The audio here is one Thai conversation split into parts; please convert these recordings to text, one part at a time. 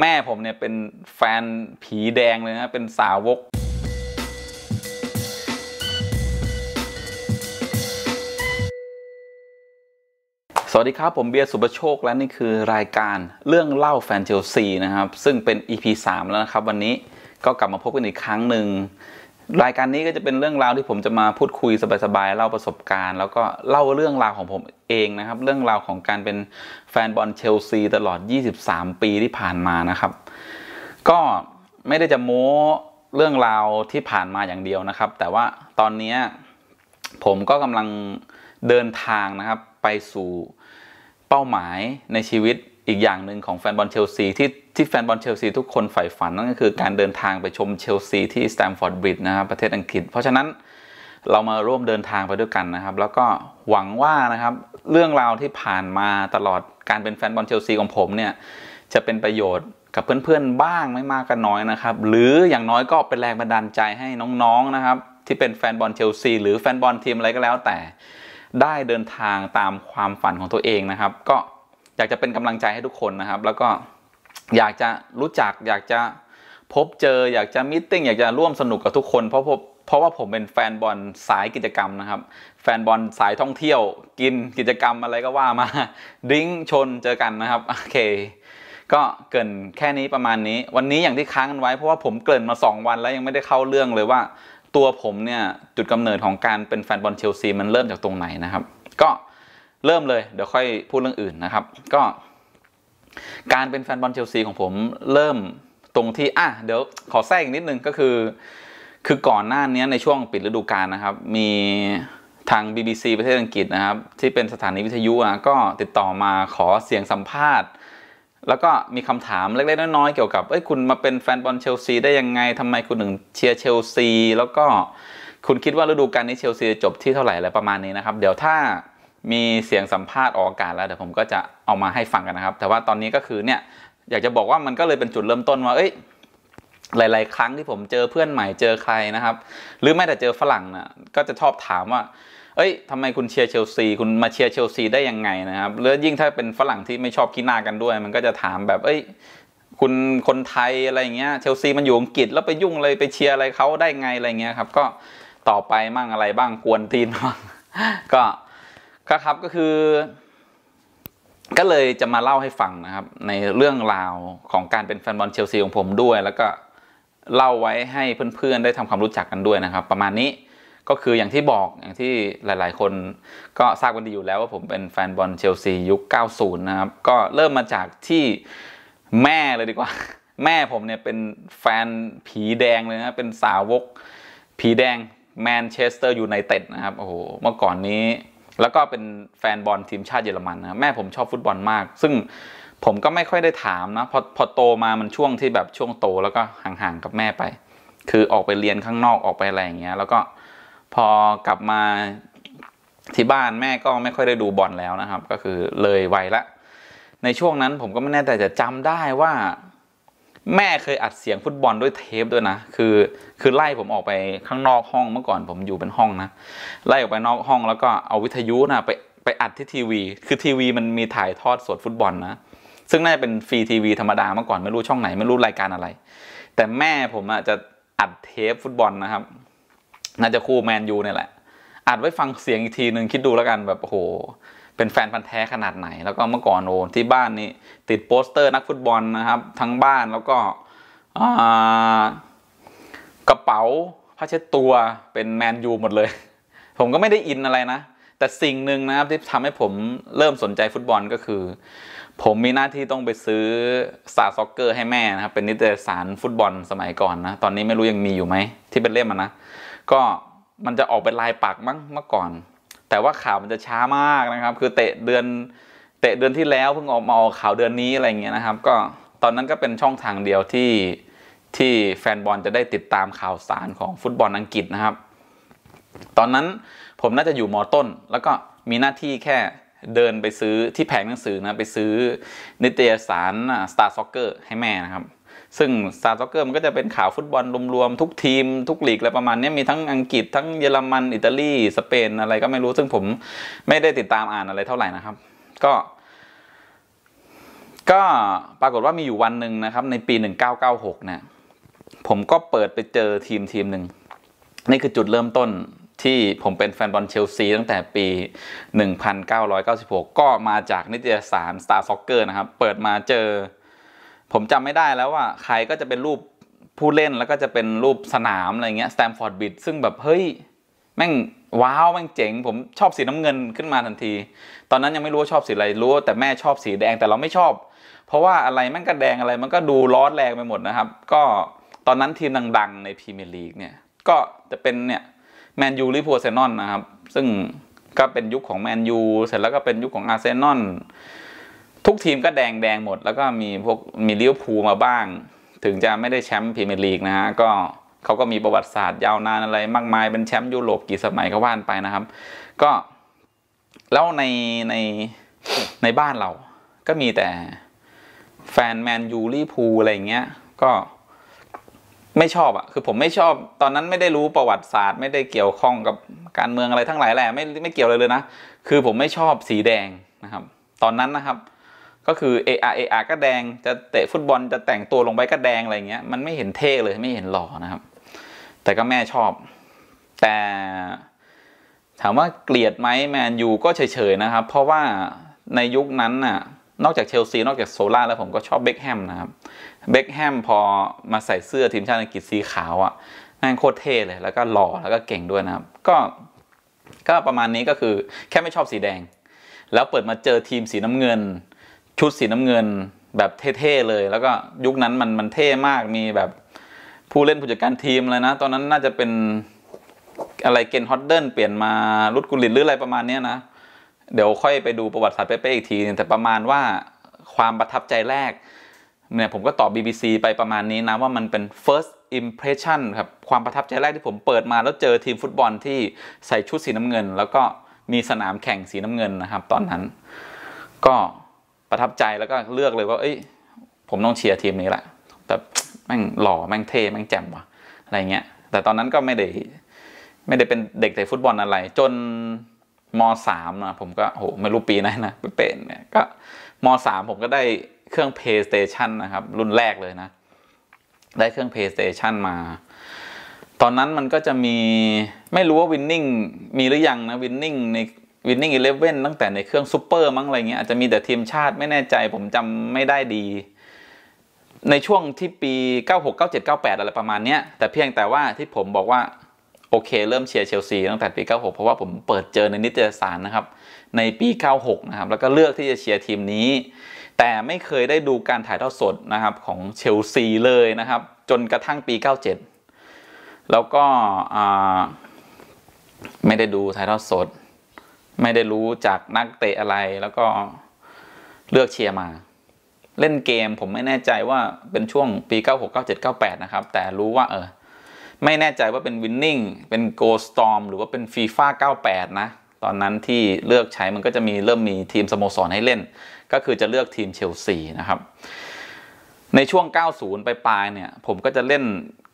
แม่ผมเนี่ยเป็นแฟนผีแดงเลยนะเป็นสาวก สวัสดีครับผมเบียร์สุประโชคและนี่คือรายการเรื่องเล่าแฟนเชลซีนะครับ ซึ่งเป็น EP 3 แล้วนะครับ วันนี้ก็กลับมาพบกันอีกครั้งหนึ่งรายการนี้ก็จะเป็นเรื่องราวที่ผมจะมาพูดคุยสบายๆเล่าประสบการณ์ แล้วก็เล่าเรื่องราวของผมเองนะครับ เรื่องราวของการเป็นแฟนบอลเชลซีตลอด 23 ปีที่ผ่านมานะครับ ก็ไม่ได้จะโม้เรื่องราวที่ผ่านมาอย่างเดียวนะครับ แต่ว่าตอนนี้ผมก็กำลังเดินทางนะครับไปสู่เป้าหมายในชีวิตอีกอย่างหนึ่งของแฟนบอลเชลซีที่ที่แฟนบอลเชลซีทุกคนใฝ่ฝันนั่นก็คือการเดินทางไปชมเชลซีที่สแตมฟอร์ดบริดจ์นะครับประเทศอังกฤษ เพราะฉะนั้นเรามาร่วมเดินทางไปด้วยกันนะครับ แล้วก็หวังว่านะครับ เรื่องราวที่ผ่านมาตลอดการเป็นแฟนบอลเชลซีของผมเนี่ยจะเป็นประโยชน์กับเพื่อนๆบ้างไม่มากก็น้อยนะครับ หรืออย่างน้อยก็เป็นแรงบันดาลใจให้น้องๆนะครับที่เป็นแฟนบอลเชลซีหรือแฟนบอลทีมอะไรก็แล้วแต่ ได้เดินทางตามความฝันของตัวเองนะครับก็อยากจะเป็นกำลังใจให้ทุกคนนะครับ แล้วก็อยากจะรู้จักอยากจะพบเจอ อยากจะมิทติ้งอยากจะร่วมสนุกกับทุกคน เพราะเพราะว่าผมเป็นแฟนบอลสายกิจกรรมนะครับ แฟนบอลสายท่องเที่ยว กินกิจกรรมอะไรก็ว่ามาดิ้งชนเจอกันนะครับโอเค ก็เกินแค่นี้ประมาณนี้วันนี้อย่างที่ค้างกันไว้ เพราะว่าผมเกินมา 2 วันแล้วยังไม่ได้เข้าเรื่องเลยว่าตัวผมเนี่ยจุดกำเนิดของการเป็นแฟนบอลเชลซีมันเริ่มจากตรงไหนนะครับ ก็เริ่มเลย เดี๋ยวค่อยพูดเรื่องอื่นนะครับ ก็การเป็นแฟนบอลเชลซีของผมเริ่มตรงที่อ่ะเดี๋ยวขอแทรกอีกนิดนึงก็คือ คือก่อนหน้านี้ในช่วงปิดฤดูกาลนะครับ มีทาง BBC ประเทศอังกฤษนะครับ ที่เป็นสถานีวิทยุนะก็ติดต่อมาขอเสียงสัมภาษณ์ แล้วก็มีคำถามเล็กๆน้อยๆเกี่ยวกับเอ้ยคุณมาเป็นแฟนบอลเชลซีได้ยังไงทำไมคุณถึงเชียร์เชลซีแล้วก็คุณคิดว่าฤดูกาลนี้เชลซีจะจบที่เท่าไหร่อะไรประมาณนี้นะครับเดี๋ยวถ้ามีเสียงสัมภาษณ์ออกอากาศแล้วเดี๋ยวผมก็จะเอามาให้ฟังกันนะครับ แต่ว่าตอนนี้ก็คือเนี่ย อยากจะบอกว่ามันก็เลยเป็นจุดเริ่มต้นว่า เอ้ย หลาย ๆ ครั้งที่ผมเจอเพื่อนใหม่เจอใครนะครับ หรือแม้แต่เจอฝรั่งนะก็จะชอบถามว่า เอ้ยทำไมคุณเชียร์เชลซีคุณมาเชียร์เชลซีได้ยังไงนะครับแล้วยิ่งถ้าเป็นฝรั่งที่ไม่ชอบกี้ากันด้วย มันก็จะถามแบบ เอ้ย คุณคนไทยอะไรเงี้ยเชลซีมันอยู่อังกฤษแล้วไปยุ่งเลยไปเชียร์อะไรเขาได้ไงอะไรเงี้ยครับก็ต่อไปมั่งอะไรบ้างกวนทีนบ้างก็ก็ครับก็คือ ก็เลยจะมาเล่าให้ฟังนะครับ ในเรื่องราวของการเป็นแฟนบอลเชลซีของผมด้วย แล้วก็เล่าไว้ให้เพื่อนๆ ได้ทำความรู้จักกันด้วยนะครับ ประมาณนี้ก็คืออย่างที่บอกอย่างที่หลาย ๆ คนก็ทราบกันดีอยู่แล้วว่าผมเป็นแฟนบอลเชลซียุค90นะครับก็เริ่มมาจากที่แม่เลยดีกว่า แม่ผมเนี่ยเป็นแฟนผีแดงเลยนะเป็นสาวก ผีแดงแมนเชสเตอร์ยูไนเต็ดนะครับโอ้โหเมื่อก่อนนี้แล้วก็เป็นแฟนบอลทีมชาติเยอรมันนะแม่ผมชอบฟุตบอลมาก ซึ่งผมก็ไม่ค่อยได้ถามนะพอพอโตมามันช่วงที่แบบช่วงโตแล้วก็ห่างๆกับแม่ไป คือออกไปเรียนข้างนอกออกไปอะไรอย่างเงี้ย แล้วก็พอกลับมาที่บ้านแม่ก็ไม่ค่อยได้ดูบอลแล้วนะครับ ก็คือเลยวัยละ ในช่วงนั้นผมก็ไม่แน่ใจจะจำได้ว่าแม่เคยอัดเสียงฟุตบอลด้วยเทปด้วยนะ คือคือไล่ผมออกไปข้างนอกห้องเมื่อก่อนผมอยู่เป็นห้องนะ ไล่ออกไปนอกห้องแล้วก็เอาวิทยุนะไปไปอัดที่ทีวี คือทีวีมันมีถ่ายทอดสดฟุตบอลนะซึ่งน่าจะเป็นฟรีทีวีธรรมดาเมื่อก่อนไม่รู้ช่องไหนไม่รู้รายการอะไร แต่แม่ผมอะจะอัดเทปฟุตบอลนะครับ น่าจะคู่แมนยูเนี่ยแหละอัดไว้ฟังเสียงอีกทีหนึ่งคิดดูแล้วกันแบบโอ้โหเป็นแฟนพันธ์แท้ขนาดไหน แล้วก็เมื่อก่อนโอที่บ้านนี่ติดโปสเตอร์นักฟุตบอลนะครับ ทั้งบ้านแล้วก็กระเป๋าผ้าเช็ดตัวเป็นแมนยูหมดเลย ผมก็ไม่ได้อินอะไรนะแต่สิ่งหนึ่งนะครับที่ทำให้ผมเริ่มสนใจฟุตบอลก็คือ ผมมีหน้าที่ต้องไปซื้อสาซ็อกเกอร์ ให้แม่นะครับ เป็นนิตยสารฟุตบอลสมัยก่อนนะตอนนี้ไม่รู้ยังมีอยู่ไหมที่เป็นเล่มนะก็มันจะออกเป็นลายปักมั้งเมื่อก่อนแต่ว่าข่าวมันจะช้ามากนะครับคือเตะเดือนเตะเดือนที่แล้วเพิ่งออกมาออกข่าวเดือนนี้อะไรเงี้ยนะครับ ก็ตอนนั้นก็เป็นช่องทางเดียวที่ที่แฟนบอลจะได้ติดตามข่าวสารของฟุตบอลอังกฤษนะครับ ตอนนั้นผมน่าจะอยู่มอต้นแล้วก็มีหน้าที่แค่เดินไปซื้อที่แผงหนังสือนะไปซื้อนิตยสาร Star Soccer ให้แม่นะครับซึ่งซาร์ซ็อกเกอร์มันก็จะเป็นข่าวฟุตบอลรวมๆทุกทีมทุกหลีกอะไรประมาณนี้มีทั้งอังกฤษทั้งเยอรมันอิตาลีสเปนอะไรก็ไม่รู้ซึ่งผมไม่ได้ติดตามอ่านอะไรเท่าไหร่นะครับ ก็ก็ปรากฏว่ามีอยู่วันหนึ่งนะครับในปี 1996นะผมก็เปิดไปเจอทีมทีมหนึ่งนี่คือจุดเริ่มต้นที่ผมเป็นแฟนบอลเชลซีตั้งแต่ปี 1996 ก็มาจากนิตยสาร Star Soccer นะครับเปิดมาเจอผมจำไม่ได้แล้วว่า ใครก็จะเป็นรูปผู้เล่นแล้วก็จะเป็นรูปสนามอะไรเงี้ยสแตมฟอร์ดบิดซึ่งแบบเฮ้ยแม่งว้าวแม่งเจ๋งผมชอบสีน้ำเงินขึ้นมาทันที ตอนนั้นยังไม่รู้ว่าชอบสีอะไรรู้แต่แม่ชอบสีแดงแต่เราไม่ชอบ เพราะว่าอะไรแม่งก็แดงอะไร มันก็ดูร้อนแรงไปหมดนะครับ ก็ตอนนั้นทีมดังๆในพรีเมียร์ลีกเนี่ยก็จะเป็นเนี่ยแมนยูลิเวอร์พูลเซนอนนะครับซึ่งก็เป็นยุคของแมนยูเสร็จแล้วก็เป็นยุคของอาร์เซนอลทุกทีมก็แดงแดงหมดแล้วก็มีพวกมีเลี้ยวภูมาบ้างถึงจะไม่ได้แชมป์พรีเมียร์ลีกนะฮะก็เขาก็มีประวัติศาสตร์ยาวนานอะไร มากมายเป็นแชมป์ยุโรปกี่สมัยก็ว่านไปนะครับ ก็แล้วในในในบ้านเราก็มีแต่แฟนแมนยูลีพูอะไรเงี้ยก็ไม่ชอบอ่ะคือผมไม่ชอบตอนนั้นไม่ได้รู้ประวัติศาสตร์ไม่ได้เกี่ยวข้องกับการเมืองอะไรทั้งหลายแหละไม่ไม่เกี่ยวเลยเลยนะคือผมไม่ชอบสีแดงนะครับ ตอนนั้นนะครับก็คือเออ r a อก็แดงจะเตะฟุตบอลจะแต่งตัวลงไปก็แดงอะไรเงี้ยมันไม่เห็นเท่เลยไม่เห็นหล่อนะครับแต่ก็แม่ชอบ แต่ ถามว่าเกลียดไหมแมนยูก็เฉยๆนะครับเพราะว่าในยุคนั้นน่ะนอกจากเชลซีนอกจากโซล่าแล้วผมก็ชอบเบคแฮมนะครับเบคแฮมพอมาใส่เสื้อทีมชาติอังกฤษสีขาวอ่ะแม่งโคตรเท่เลยแล้วก็หล่อแล้วก็เก่งด้วยนะครับก็ก็ประมาณนี้ก็คือแค่ไม่ชอบสีแดง แล้วเปิดมาเจอทีมสีน้ำเงินชุดสีน้ำเงินแบบเท่ๆเลย แล้วก็ยุคนั้นมันมันเท่มาก มีแบบผู้เล่นผู้จัดการทีมเลยนะ ตอนนั้นน่าจะเป็นอะไรเกนฮอตเดิลเปลี่ยนมาลุดกุลินหรืออะไรประมาณนี้นะ เดี๋ยวค่อยไปดูประวัติศาสตร์เป๊ะๆอีกทีแต่ประมาณว่าความประทับใจแรก เนี่ยผมก็ตอบ BBC ไปประมาณนี้นะ ว่ามันเป็น first impression ครับ ความประทับใจแรกที่ผมเปิดมาแล้วเจอทีมฟุตบอลที่ใส่ชุดสีน้ำเงิน แล้วก็มีสนามแข่งสีน้ำเงินนะครับ ตอนนั้นก็ประทับใจแล้วก็เลือกเลยว่าเอ้ยผมต้องเชียร์ทีมนี้แหละแต่แม่งหล่อแม่งเท่แม่งแจ่มว่ะ อะไรเงี้ย แต่ตอนนั้นก็ไม่ได้ไม่ได้เป็นเด็กเตะฟุตบอลอะไร จนมสามนะผมก็โหไม่รู้ปีไหนนะเป็นก็มสามผมก็ได้เครื่อง PlayStation นะครับรุ่นแรกเลยนะ ได้เครื่อง PlayStation มา ตอนนั้นมันก็จะมีไม่รู้ว่าวินนิ่งมีหรือยังนะวินนิ่งในวินนิ่งอีเลฟเว่นตั้งแต่ในเครื่องซูเปอร์มั้งอะไรเงี้ยอาจจะมีแต่ทีมชาติไม่แน่ใจผมจำไม่ได้ดี ในช่วงที่ปี 96 97 98 อะไรประมาณเนี้ยแต่เพียงแต่ว่าที่ผมบอกว่าโอเค เริ่มเชียร์เชลซีตั้งแต่ปี96เพราะว่าผมเปิดเจอในนิตยสารนะครับในปี 96นะครับแล้วก็เลือกที่จะเชียร์ทีมนี้ แต่ไม่เคยได้ดูการถ่ายทอดสดนะครับของเชลซีเลยนะครับจนกระทั่งปี 97 แล้วก็ไม่ได้ดูถ่ายทอดสดไม่ได้รู้จากนักเตะอะไรแล้วก็เลือกเชียร์มา เล่นเกมผมไม่แน่ใจว่าเป็นช่วงปี 96 97 98 นะครับแต่รู้ว่าเออไม่แน่ใจว่าเป็นวินนิ่งเป็นโกสตอมหรือว่าเป็นฟีฟ่า98 นะตอนนั้นที่เลือกใช้มันก็จะมีเริ่มมีทีมสโมสรให้เล่น ก็คือจะเลือกทีมเชลซีนะครับในช่วง 90 ไปปลายเนี่ย ผมก็จะเล่น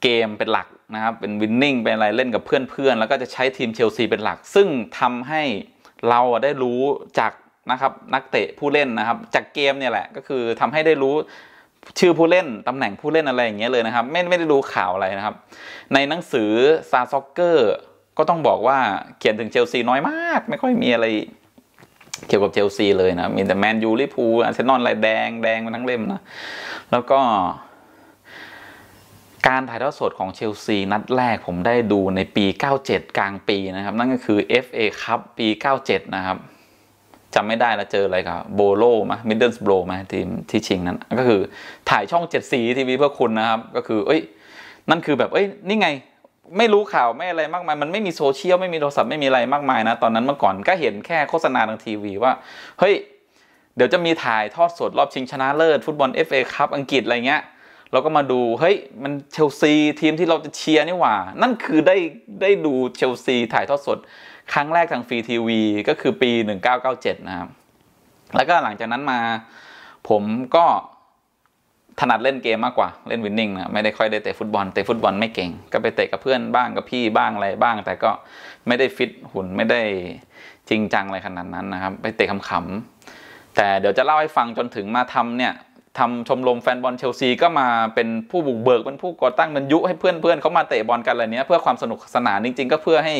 เกมเป็นหลักนะครับเป็นวินนิ่งเป็นอะไรเล่นกับเพื่อนๆแล้วก็จะใช้ทีมเชลซีเป็นหลักซึ่งทำให้เราได้รู้จากนะครับนักเตะผู้เล่นนะครับ จากเกมเนี่ยแหละก็คือทำให้ได้รู้ชื่อผู้เล่นตำแหน่งผู้เล่นอะไรอย่างเงี้ยเลยนะครับ ไม่ไม่ได้รู้ข่าวอะไรนะครับ ในหนังสือซาซ็อกเกอร์ก็ต้องบอกว่าเขียนถึงเชลซีน้อยมาก ไม่ค่อยมีอะไรเกี่ยวกับเชลซีเลยนะมีแต่แมนยูลิพูอาร์เซนอลลายแดงแดงมาทั้งเล่มนะ แล้วก็การถ่ายทอดสดของเชลซีนัดแรกผมได้ดูในปี 97 กลางปีนะครับนั่นก็คือ FA คัพปี 97 นะครับจำไม่ได้ละเจออะไรกับโบโลมะมิดเดิลสโบรมะทีมที่ชิงนั้นก็คือถ่ายช่อง 7 สีทีวีเพื่อคุณนะครับก็คือเอ้ยนั่นคือแบบเอ้ยนี่ไงไม่รู้ข่าวไม่อะไรมากมาย มันไม่มีโซเชียลไม่มีโทรศัพท์ไม่มีอะไรมากมายนะตอนนั้นเมื่อก่อนก็เห็นแค่โฆษณาทางทีวีว่าเฮ้ยเดี๋ยวจะมีถ่ายทอดสดรอบชิงชนะเลิศฟุตบอล FA คัพอังกฤษอะไรเงี้ยเราก็มาดูเฮ้ยมันเชลซีทีมที่เราจะเชียร์นี่หว่านั่นคือได้ได้ดูเชลซีถ่ายทอดสด ครั้งแรกทางฟรีทีวีก็คือปี 1997นะครับแล้วก็หลังจากนั้นมาผมก็ถนัดเล่นเกมมากกว่าเล่นวินนิ่งนะไม่ได้ค่อยได้เตะฟุตบอลเตะฟุตบอล ไม่เก่งก็ไปเตะกับเพื่อนบ้างกับพี่บ้างอะไรบ้างแต่ก็ไม่ได้ฟิตหุ่นไม่ได้จริงจังอะไรขนาดนั้นนะครับไปเตะขำๆแต่เดี๋ยวจะเล่าให้ฟังจนถึงมาทำเนี่ยทำชมรมแฟนบอลเชลซีก็มาเป็นผู้บุกเบิกเป็นผู้ก่อตั้งมันยุให้เพื่อนเพื่อนเขามาเตะบอลกัน อะไรเนี้ยเพื่อความสนุกสนานจริงๆก็เพื่อให้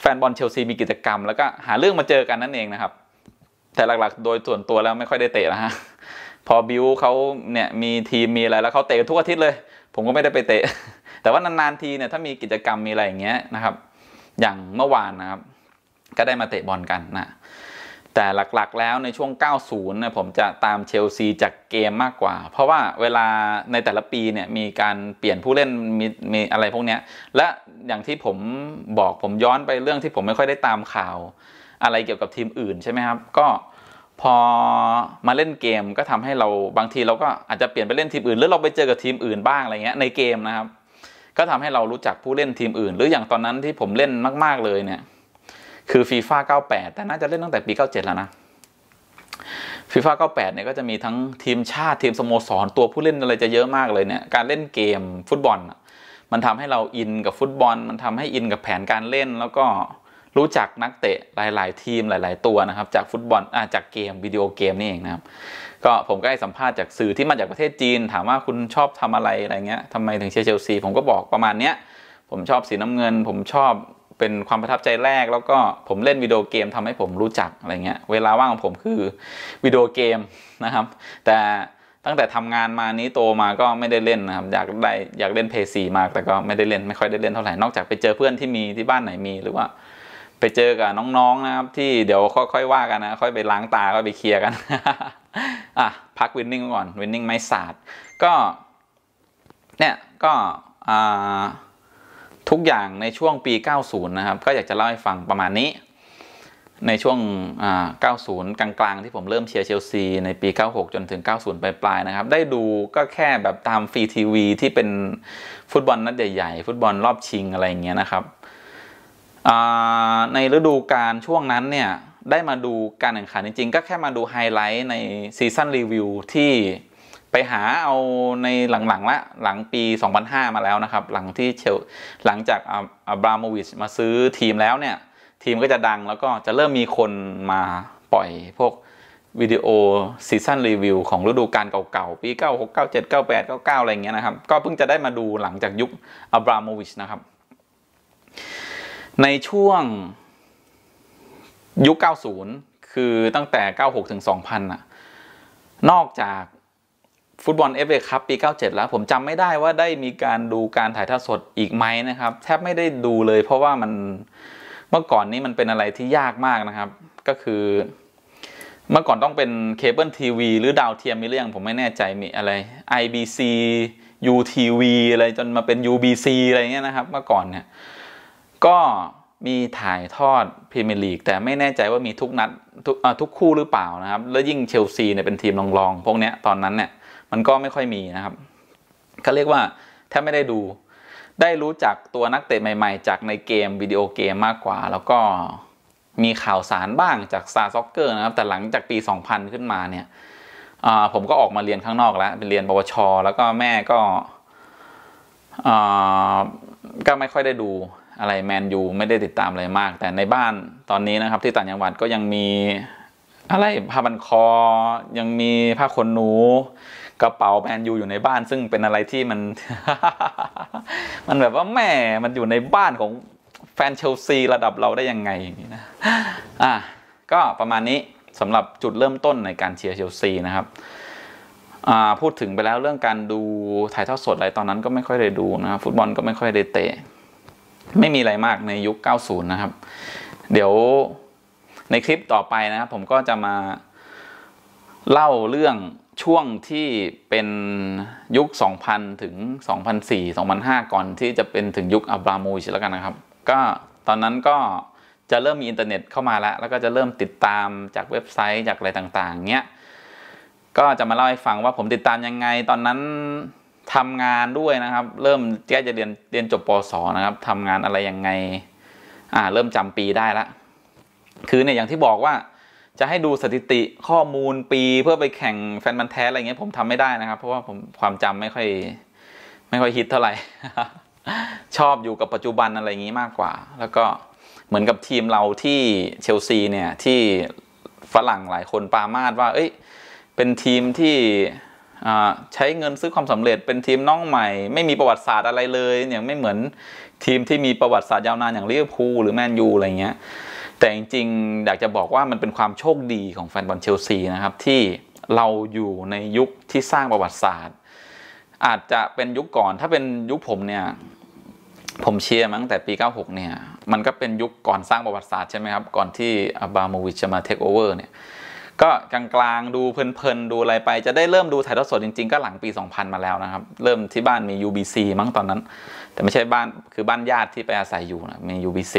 แฟนบอลเชลซีมีกิจกรรม แล้วก็หาเรื่องมาเจอกันนั่นเองนะครับ แต่หลักๆ โดยส่วนตัวแล้วไม่ค่อยได้เตะนะฮะ พอบิวเขาเนี่ยมีทีม มีอะไรแล้วเขาเตะทุกอาทิตย์เลย ผมก็ไม่ได้ไปเตะ แต่ว่านานๆทีเนี่ยถ้ามีกิจกรรมมีอะไรอย่างเงี้ยนะครับ อย่างเมื่อวานนะครับ ก็ได้มาเตะบอลกันนะแต่หลัก ๆ แล้วในช่วง 90นะผมจะตามเชลซีจากเกมมากกว่า เพราะว่าเวลาในแต่ละปีเนี่ยมีการเปลี่ยนผู้เล่นมีมีอะไรพวกนี้และอย่างที่ผมบอกผมย้อนไปเรื่องที่ผมไม่ค่อยได้ตามข่าว อะไรเกี่ยวกับทีมอื่นใช่ไหมครับก็พอมาเล่นเกมก็ทำให้เราบางทีเราก็อาจจะเปลี่ยนไปเล่นทีมอื่นหรือเราไปเจอกับทีมอื่นบ้างอะไรเงี้ยในเกมนะครับก็ทำให้เรารู้จักผู้เล่นทีมอื่น หรืออย่างตอนนั้นที่ผมเล่นมาก ๆเลยเนี่ยคือฟีฟ่า98 แต่น่าจะเล่นตั้งแต่ปี 97 แล้วนะฟีฟ่า98 เนี่ยก็จะมีทั้งทีมชาติทีมสโมสรตัวผู้เล่นอะไรจะเยอะมากเลยเนี่ย การเล่นเกมฟุตบอลมันทำให้เราอินกับฟุตบอล มันทำให้อินกับแผนการเล่น แล้วก็รู้จักนักเตะหลาย ๆ ทีมหลาย ๆ ตัวนะครับจากฟุตบอลอจากเกมวิดีโอเกมนี่เองนะครับก็ผมก็ได้สัมภาษณ์จากสื่อที่มาจากประเทศจีน ถามว่าคุณชอบทำอะไรอะไรเงี้ยทำไมถึงเชียร์เชลซีผมก็บอกประมาณเนี้ยผมชอบสีน้ำเงิน ผมชอบเป็นความประทับใจแรกแล้วก็ผมเล่นวิดีโอเกมทำให้ผมรู้จักอะไรเงี้ยเวลาว่างของผมคือวิดีโอเกมนะครับ แต่ตั้งแต่ทำงานมานี้โตมาก็ไม่ได้เล่นนะครับอยากได้อยากเล่นเพย์ซีมากแต่ก็ไม่ได้เล่นไม่ค่อยได้เล่นเท่าไหร่นอกจากไปเจอเพื่อนที่มีที่บ้านไหนมีหรือว่า ไปเจอกับน้องๆนะครับที่เดี๋ยวค่อยๆว่ากันนะ ค่อยไปล้างตาค่อยไปเคลียร์กันอ่ะพักวินนิ่งก่อนวินนิ่งไม่ศาสตร์ก็เนี่ยก็อ่าทุกอย่างในช่วงปี 90 นะครับ ก็อยากจะเล่าให้ฟังประมาณนี้ ในช่วง 90 กลางๆ ที่ผมเริ่มเชียร์เชลซีในปี 96 จนถึง 90 ปลายๆ นะครับ ได้ดูก็แค่แบบตามฟรีทีวีที่เป็นฟุตบอลนัดใหญ่ ๆ ฟุตบอลรอบชิงอะไรอย่างเงี้ยนะครับในฤดูกาลช่วงนั้นเนี่ย ได้มาดูการแข่งขันจริง ๆ ก็แค่มาดูไฮไลท์ในซีซั่นรีวิวที่ไปหาเอาในหลังๆละหลังปี2005มาแล้วนะครับหลังที่เชลหลังจากอับราโมวิชมาซื้อทีมแล้วเนี่ยทีมก็จะดังแล้วก็จะเริ่มมีคนมาปล่อย พวกวิดีโอซีซันรีวิวของฤดูกาลเก่าๆปี96 97 98 99อะไรเงี้ยนะครับก็เพิ่งจะได้มาดูหลังจากยุคอับราโมวิชนะครับในช่วงยุค 90 คือตั้งแต่ 96ถึง2000น่ะนอกจากฟุตบอลเอฟเอคัพปี97แล้ว ผมจำไม่ได้ว่าได้มีการดูการถ่ายทอดสดอีกไหมนะครับแทบไม่ได้ดูเลย เพราะว่ามันเมื่อก่อนนี้มันเป็นอะไรที่ยากมากนะครับ ก็คือเมื่อก่อนต้องเป็นเคเบิลทีวีหรือดาวเทียมมีเรื่องผมไม่แน่ใจมีอะไร IBC UTV อะไรจนมาเป็น UBC อะไรเงี้ยนะครับเมื่อก่อนเนี่ยก็มีถ่ายทอดพรีเมียร์ลีกแต่ไม่แน่ใจว่ามีทุกนัดทุกทุกคู่หรือเปล่านะครับแล้วยิ่งเชลซีเนี่ยเป็นทีมรองๆพวกเนี้ยตอนนั้นเนี่ยมันก็ไม่ค่อยมีนะครับก็เรียกว่าแทบไม่ได้ดู ได้รู้จักตัวนักเตะใหม่ๆ จากในเกมวิดีโอเกมมากกว่า แล้วก็มีข่าวสารบ้างจากซาซ็อกเกอร์นะครับแต่หลังจากปี 2000 ขึ้นมาเนี่ยผมก็ออกมาเรียนข้างนอกแล้วเป็นเรียนปวชแล้วก็แม่ก็ก็ไม่ค่อยได้ดูอะไรแมนยูไม่ได้ติดตามอะไรมาก แต่ในบ้านตอนนี้นะครับที่ต่างจังหวัดก็ยังมี อะไรผ้าบันคอยังมีผ้าขนหนูกระเป๋าแมนยูอยู่ในบ้านซึ่งเป็นอะไรที่มัน มันแบบว่าแม่มันอยู่ในบ้านของแฟนเชลซีระดับเราได้ยังไงอย่างนี้นะอ่ะก็ประมาณนี้สำหรับจุดเริ่มต้นในการเชียร์เชลซีนะครับอ่าพูดถึงไปแล้วเรื่องการดูถ่ายทอดสดอะไรตอนนั้นก็ไม่ค่อยได้ดูนะครับฟุตบอลก็ไม่ค่อยได้เตะไม่มีอะไรมากในยุค 90นะครับเดี๋ยวในคลิปต่อไปนะครับผมก็จะมาเล่าเรื่องช่วงที่เป็นยุค 2000 ถึง 2004 2005 ก่อนที่จะเป็นถึงยุคอับราโมวิชแล้วกันนะครับ ก็ตอนนั้นก็จะเริ่มมีอินเทอร์เน็ตเข้ามาแล้ว แล้วก็จะเริ่มติดตามจากเว็บไซต์จากอะไรต่างๆเนี้ย ก็จะมาเล่าให้ฟังว่าผมติดตามยังไง ตอนนั้นทำงานด้วยนะครับ เริ่มแก้จะเรียนเรียนจบปสนะครับทำงานอะไรยังไง อ่า เริ่มจำปีได้ละคือเนี่ยอย่างที่บอกว่าจะให้ดูสถิติข้อมูลปีเพื่อไปแข่งแฟนมันแท้อะไรเงี้ย ผมทำไม่ได้นะครับ เพราะว่าผมความจำไม่ค่อยไม่ค่อยฮิตเท่าไหร่ชอบอยู่กับปัจจุบันอะไรอย่างี้มากกว่า แล้วก็เหมือนกับทีมเราที่เชลซีเนี่ยที่ฝรั่งหลายคนปามาดว่าเอ้ยเป็นทีมที่ใช้เงินซื้อความสำเร็จเป็นทีมน้องใหม่ไม่มีประวัติศาสตร์อะไรเลยอย่างไม่เหมือนทีมที่มีประวัติศาสตร์ยาวนานอย่างลิเวอร์พูลหรือแมนยูอะไรเงี้ยแต่จริงๆ อยากจะบอกว่ามันเป็นความโชคดีของแฟนบอลเชลซีนะครับที่เราอยู่ในยุคที่สร้างประวัติศาสตร์อาจจะเป็นยุคก่อนถ้าเป็นยุคผมเนี่ยผมเชียร์มั้งแต่ปี96เนี่ยมันก็เป็นยุคก่อนสร้างประวัติศาสตร์ใช่ไหมครับก่อนที่อาบาโมวิชจะมาเทคโอเวอร์เนี่ยก็กลางๆดูเพลินๆดูอะไรไปจะได้เริ่มดูถ่ายทอดสดจริง ๆ ก็หลังปี 2000 มาแล้วนะครับเริ่มที่บ้านมี UBC มั้งตอนนั้น แต่ไม่ใช่บ้านคือบ้านญาติที่ไปอาศัยอยู่นะมี UBC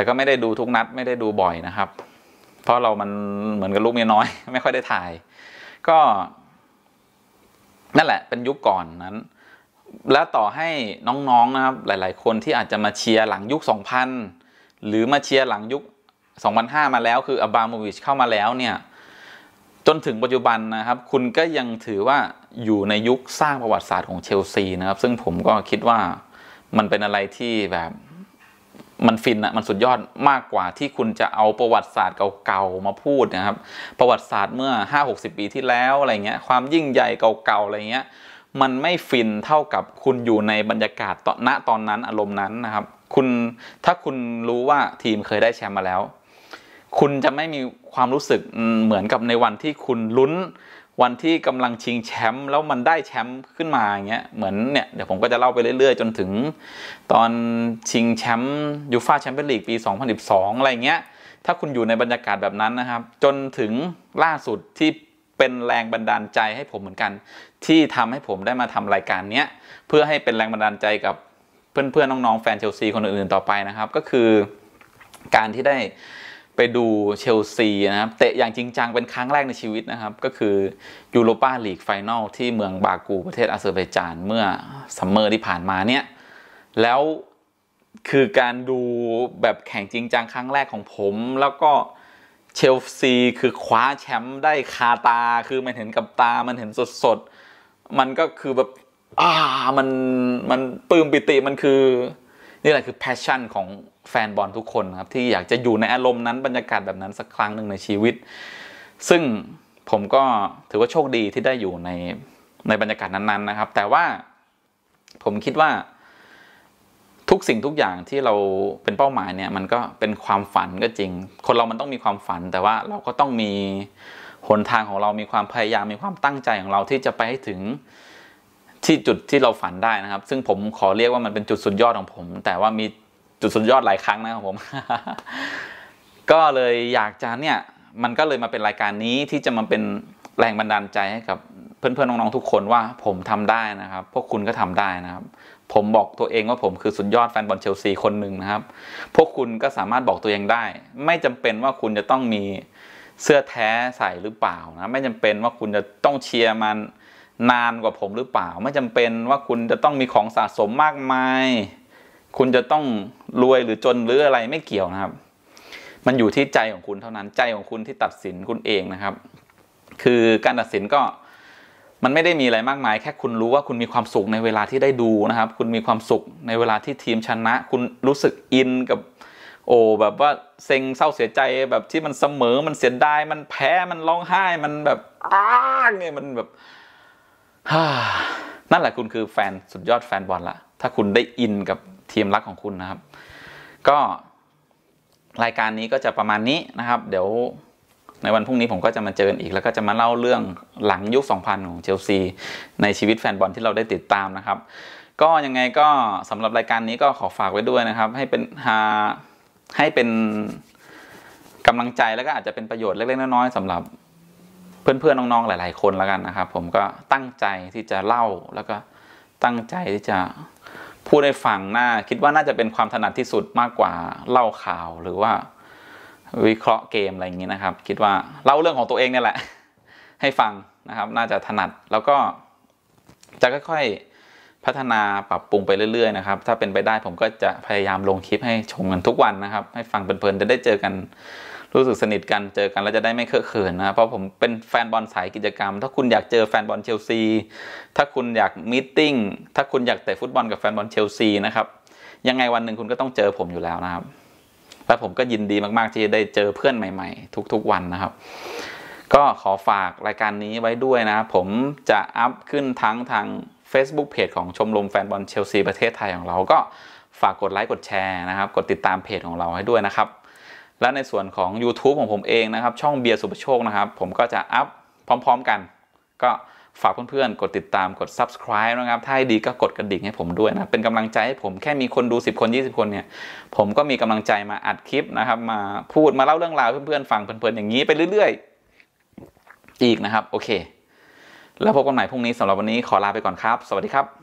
แต่ก็ไม่ได้ดูทุกนัดไม่ได้ดูบ่อยนะครับ เพราะเรามันเหมือนกับลูกเมียน้อย ไม่ค่อยได้ถ่าย ก็นั่นแหละเป็นยุคก่อนนั้น แล้วต่อให้น้องๆนนะครับ หลาย ๆ คนที่อาจจะมาเชียร์หลังยุค 2000 หรือมาเชียร์หลังยุค 2005 มาแล้วคืออบาโมวิชเข้ามาแล้วเนี่ยจนถึงปัจจุบันนะครับ คุณก็ยังถือว่าอยู่ในยุคสร้างประวัติศาสตร์ของเชลซีนะครับ ซึ่งผมก็คิดว่ามันเป็นอะไรที่แบบมัน ฟินอะมัน สุดยอดมากกว่าที่คุณจะเอาประวัติศาสตร์เก่าๆมาพูดนะครับ ประวัติศาสตร์เมื่อ 5 60 ปีที่แล้วอะไรเงี้ยความยิ่งใหญ่ เก่าๆอะไรเงี้ยมันไม่ฟินเท่ากับคุณอยู่ในบรรยากาศตอนณตอนนั้นอารมณ์นั้น นะครับคุณ ถ้าคุณรู้ว่าทีมเคยได้แชมป์มาแล้ว คุณจะไม่มีความรู้สึกเหมือนกับในวันที่คุณลุ้นวันที่กำลังชิงแชมป์แล้วมันได้แชมป์ขึ้นมาอย่างเงี้ยเหมือนเนี่ยเดี๋ยวผมก็จะเล่าไปเรื่อย ๆ จนถึง ตอนชิงแชมป์ยูฟ่าแชมเปี้ยนลีกปี 2012 อะไรเงี้ยถ้าคุณอยู่ในบรรยากาศแบบนั้นนะครับจนถึงล่าสุดที่เป็นแรงบันดาลใจให้ผมเหมือนกัน ที่ทำให้ผมได้มาทำรายการเนี้ยเพื่อให้เป็นแรงบันดาลใจกับเพื่อนๆน้องๆแฟนเชลซีคนอื่นๆ ต่อไปนะครับก็คือการที่ได้ไปดูเชลซีนะครับเตะอย่างจริงจัง เป็นครั้งแรกในชีวิตนะครับ ก็คือยูโรปาลีกไฟนอลที่เมืองบากูประเทศอาเซอร์ไบจาน เมื่อซัมเมอร์ที่ผ่านมาเนี่ยแล้วคือการดูแบบแข่งจริงจังครั้งแรกของผมแล้วก็ เชลซีคือคว้าแชมป์ได้คาตาคือมันเห็นกับตามันเห็นสดๆ มันก็คือแบบอ่า มันมันปื้มปิติ มันคือนี่แหละคือแพชชั่นของแฟนบอลทุกคนครับที่อยากจะอยู่ในอารมณ์นั้นบรรยากาศแบบนั้นสักครั้งหนึ่งในชีวิต ซึ่งผมก็ถือว่าโชคดีที่ได้อยู่ในในบรรยากาศนั้น ๆนะครับ แต่ว่าผมคิดว่าทุกสิ่งทุกอย่างที่เราเป็นเป้าหมายเนี่ยมันก็เป็นความฝันก็จริง คนเรามันต้องมีความฝันแต่ว่าเราก็ต้องมีหนทางของเรามีความพยายามมีความตั้งใจของเราที่จะไปให้ถึงที่จุดที่เราฝันได้นะครับ ซึ่งผมขอเรียกว่ามันเป็นจุดสุดยอดของผม แต่ว่ามีจุดสุดยอดหลายครั้งนะครับผม ก็เลยอยากจะเนี่ยมันก็เลยมาเป็นรายการนี้ที่จะมาเป็นแรงบันดาลใจให้กับเพื่อนๆน้องๆทุกคนว่าผมทำได้นะครับ พวกคุณก็ทำได้นะครับ ผมบอกตัวเองว่าผมคือสุดยอดแฟนบอลเชลซีคนหนึ่งนะครับ พวกคุณก็สามารถบอกตัวเองได้ ไม่จำเป็นว่าคุณจะต้องมีเสื้อแท้ใส่หรือเปล่านะไม่จำเป็นว่าคุณจะต้องเชียร์มันนานกว่าผมหรือเปล่าไม่จำเป็นว่าคุณจะต้องมีของสะสมมากมาย คุณจะต้องรวยหรือจนหรืออะไรไม่เกี่ยวนะครับ มันอยู่ที่ใจของคุณเท่านั้นใจของคุณที่ตัดสินคุณเองนะครับ คือการตัดสินก็มันไม่ได้มีอะไรมากมายแค่คุณรู้ว่าคุณมีความสุขในเวลาที่ได้ดูนะครับ คุณมีความสุขในเวลาที่ทีมชนะ คุณรู้สึกอินกับ โอ้แบบว่าเซ็งเศร้าเสียใจแบบที่มันเสมอมันเสียดายมันแพ้มันร้องไห้มันแบบอ้าเนี่ยมันแบบนั่นแหละคุณคือแฟนสุดยอดแฟนบอลละถ้าคุณได้อินกับทีมรักของคุณนะครับ ก็รายการนี้ก็จะประมาณนี้นะครับ เดี๋ยวในวันพรุ่งนี้ผมก็จะมาเจอกันอีกแล้วก็จะมาเล่าเรื่องหลังยุค 2000ของเชลซีในชีวิตแฟนบอลที่เราได้ติดตามนะครับก็ยังไงก็สำหรับรายการนี้ก็ขอฝากไว้ด้วยนะครับให้เป็นหาให้เป็นกำลังใจแล้วก็อาจจะเป็นประโยชน์เล็กๆน้อยๆสำหรับเพื่อนๆน้องๆหลายๆ คนแล้วกันนะครับ ผมก็ตั้งใจที่จะเล่าแล้วก็ตั้งใจที่จะพูดให้ฟังน่าคิดว่าน่าจะเป็นความถนัดที่สุดมากกว่าเล่าข่าวหรือว่าวิเคราะห์เกมอะไรอย่างนี้นะครับ คิดว่าเล่าเรื่องของตัวเองเนี่ยแหละให้ฟังนะครับ น่าจะถนัดแล้วก็จะค่อย ๆพัฒนาปรับปรุงไปเรื่อยๆนะครับถ้าเป็นไปได้ผมก็จะพยายามลงคลิปให้ชมกันทุกวันนะครับ ให้ฟังเพลินๆจะได้เจอกันรู้สึกสนิทกัน เจอกัน แล้วจะได้ไม่เคอะเขินนะ เพราะผมเป็นแฟนบอลสายกิจกรรม ถ้าคุณอยากเจอแฟนบอลเชลซี ถ้าคุณอยากมีติ้ง ถ้าคุณอยากเตะฟุตบอลกับแฟนบอลเชลซีนะครับ ยังไงวันหนึ่งคุณก็ต้องเจอผมอยู่แล้วนะครับและผมก็ยินดีมากๆที่ได้เจอเพื่อนใหม่ ๆ ทุก ๆวันนะครับ ก็ขอฝากรายการนี้ไว้ด้วยนะ ผมจะอัพขึ้นทั้งทาง Facebook Page ของชมรมแฟนบอลเชลซีประเทศไทยของเราก็ฝากกดไลค์กดแชร์นะครับ กดติดตามเพจของเราให้ด้วยนะครับและในส่วนของ YouTube ของผมเองนะครับ ช่องเบียร์สุปโชคนะครับ ผมก็จะอัพพร้อมๆกัน ก็ฝากเพื่อนๆ กดติดตามกด subscribe นะครับ ถ้าดีก็กดกระดิ่งให้ผมด้วยนะ เป็นกำลังใจให้ผมแค่มีคนดู 10 คน 20 คนเนี่ย ผมก็มีกำลังใจมาอัดคลิปนะครับ มาพูดมาเล่าเรื่องราวเพื่อนๆ ฟังเพลินๆ อย่างนี้ไปเรื่อยๆอีกนะครับ โอเค แล้วพบกันใหม่พรุ่งนี้สำหรับวันนี้ขอลาไปก่อนครับ สวัสดีครับ